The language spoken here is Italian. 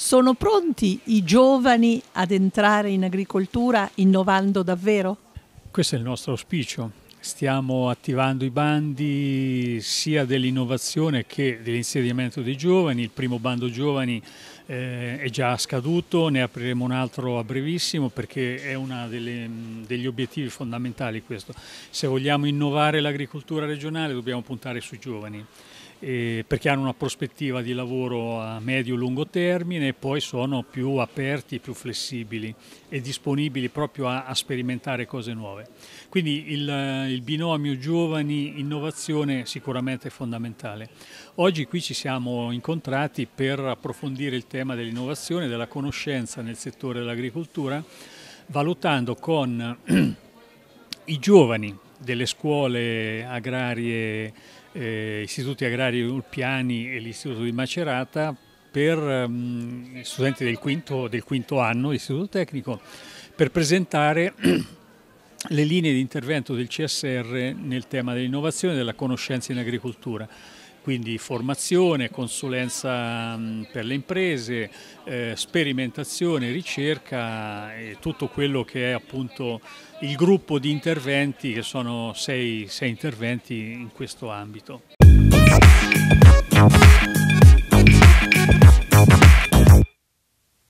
Sono pronti i giovani ad entrare in agricoltura innovando davvero? Questo è il nostro auspicio. Stiamo attivando i bandi sia dell'innovazione che dell'insediamento dei giovani. Il primo bando giovani eh, è già scaduto, ne apriremo un altro a brevissimo perché è uno degli obiettivi fondamentali questo. Se vogliamo innovare l'agricoltura regionale dobbiamo puntare sui giovani eh, perché hanno una prospettiva di lavoro a medio-lungo e termine e poi sono più aperti, più flessibili e disponibili proprio a, a sperimentare cose nuove. Quindi il, eh, il binomio giovani-innovazione sicuramente è fondamentale. Oggi qui ci siamo incontrati per approfondire il tema dell'innovazione e della conoscenza nel settore dell'agricoltura, valutando con i giovani delle scuole agrarie, eh, istituti agrari ulpiani e l'istituto di Macerata per mh, ehm, studenti del quinto, del quinto anno, dell'istituto tecnico, per presentare le linee di intervento del CSR nel tema dell'innovazione e della conoscenza in agricoltura quindi formazione, consulenza mm, per le imprese, eh, sperimentazione, ricerca e tutto quello che è appunto il gruppo di interventi che sono sei, sei interventi in questo ambito.